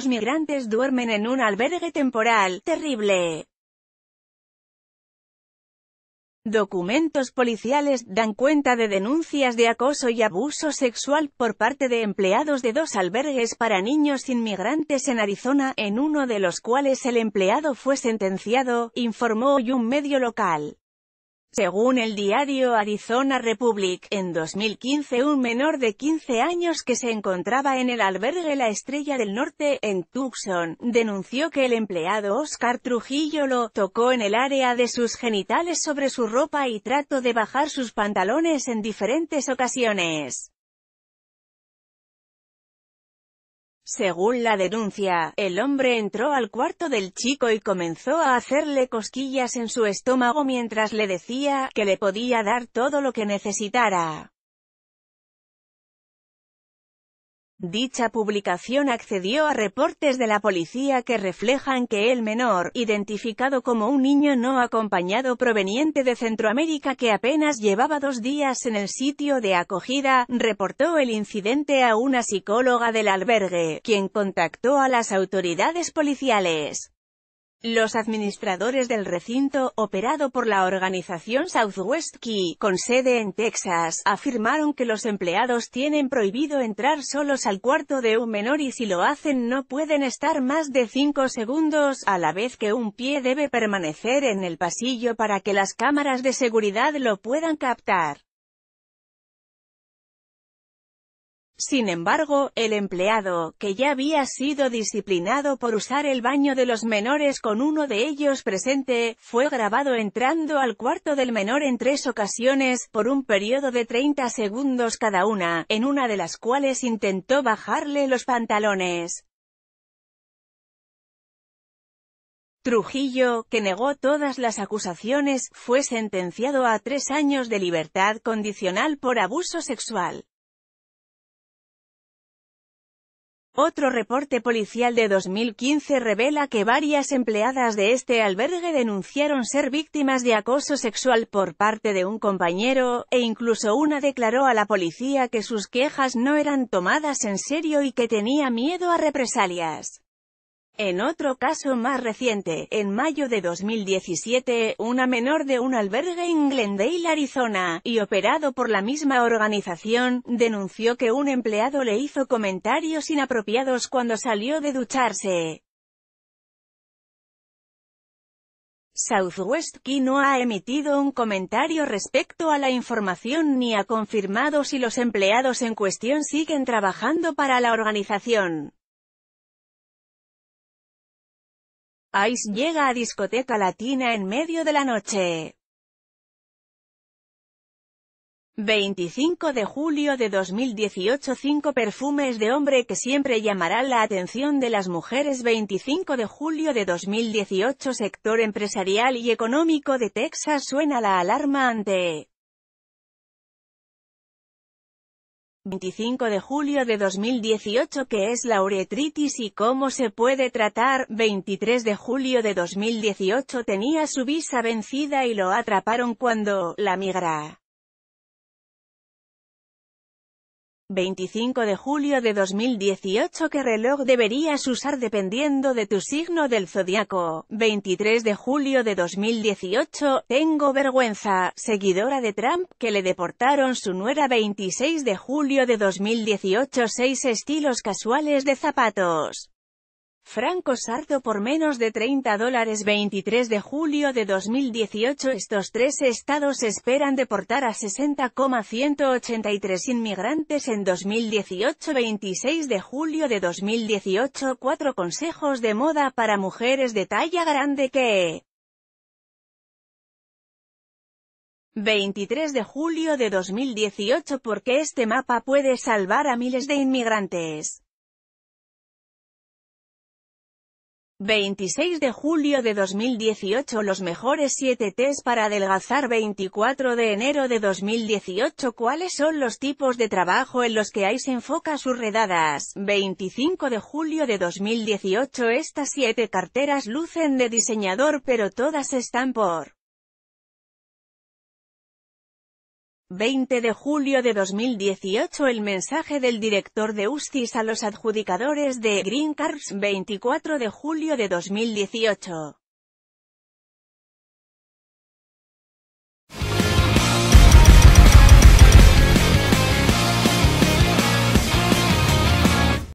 los migrantes duermen en un albergue temporal. Terrible. Documentos policiales dan cuenta de denuncias de acoso y abuso sexual por parte de empleados de dos albergues para niños inmigrantes en Arizona, en uno de los cuales el empleado fue sentenciado, informó hoy un medio local. Según el diario Arizona Republic, en 2015 un menor de 15 años que se encontraba en el albergue La Estrella del Norte, en Tucson, denunció que el empleado Oscar Trujillo lo tocó en el área de sus genitales sobre su ropa y trató de bajar sus pantalones en diferentes ocasiones. Según la denuncia, el hombre entró al cuarto del chico y comenzó a hacerle cosquillas en su estómago mientras le decía que le podía dar todo lo que necesitara. Dicha publicación accedió a reportes de la policía que reflejan que el menor, identificado como un niño no acompañado proveniente de Centroamérica que apenas llevaba dos días en el sitio de acogida, reportó el incidente a una psicóloga del albergue, quien contactó a las autoridades policiales. Los administradores del recinto, operado por la organización Southwest Key, con sede en Texas, afirmaron que los empleados tienen prohibido entrar solos al cuarto de un menor y si lo hacen no pueden estar más de cinco segundos, a la vez que un pie debe permanecer en el pasillo para que las cámaras de seguridad lo puedan captar. Sin embargo, el empleado, que ya había sido disciplinado por usar el baño de los menores con uno de ellos presente, fue grabado entrando al cuarto del menor en tres ocasiones, por un periodo de 30 segundos cada una, en una de las cuales intentó bajarle los pantalones. Trujillo, que negó todas las acusaciones, fue sentenciado a tres años de libertad condicional por abuso sexual. Otro reporte policial de 2015 revela que varias empleadas de este albergue denunciaron ser víctimas de acoso sexual por parte de un compañero, e incluso una declaró a la policía que sus quejas no eran tomadas en serio y que tenía miedo a represalias. En otro caso más reciente, en mayo de 2017, una menor de un albergue en Glendale, Arizona, y operado por la misma organización, denunció que un empleado le hizo comentarios inapropiados cuando salió de ducharse. Southwest Key no ha emitido un comentario respecto a la información ni ha confirmado si los empleados en cuestión siguen trabajando para la organización. Ice llega a discoteca latina en medio de la noche. 25 de julio de 2018 5 perfumes de hombre que siempre llamarán la atención de las mujeres 25 de julio de 2018 Sector empresarial y económico de Texas suena la alarma ante 25 de julio de 2018 que es la uretritis y cómo se puede tratar? 23 de julio de 2018 tenía su visa vencida y lo atraparon cuando, la migra 25 de julio de 2018 ¿Qué reloj deberías usar dependiendo de tu signo del zodiaco? 23 de julio de 2018 Tengo vergüenza, seguidora de Trump, que le deportaron su nuera 26 de julio de 2018 6 estilos casuales de zapatos Franco Sarto por menos de 30 dólares 23 de julio de 2018 Estos tres estados esperan deportar a 60,183 inmigrantes en 2018 26 de julio de 2018 Cuatro consejos de moda para mujeres de talla grande que 23 de julio de 2018 Porque este mapa puede salvar a miles de inmigrantes. 26 de julio de 2018 Los mejores 7 test para adelgazar 24 de enero de 2018 ¿Cuáles son los tipos de trabajo en los que hay se enfoca sus redadas? 25 de julio de 2018 Estas 7 carteras lucen de diseñador pero todas están por 20 de julio de 2018 El mensaje del director de Ustis a los adjudicadores de Green Cards 24 de julio de 2018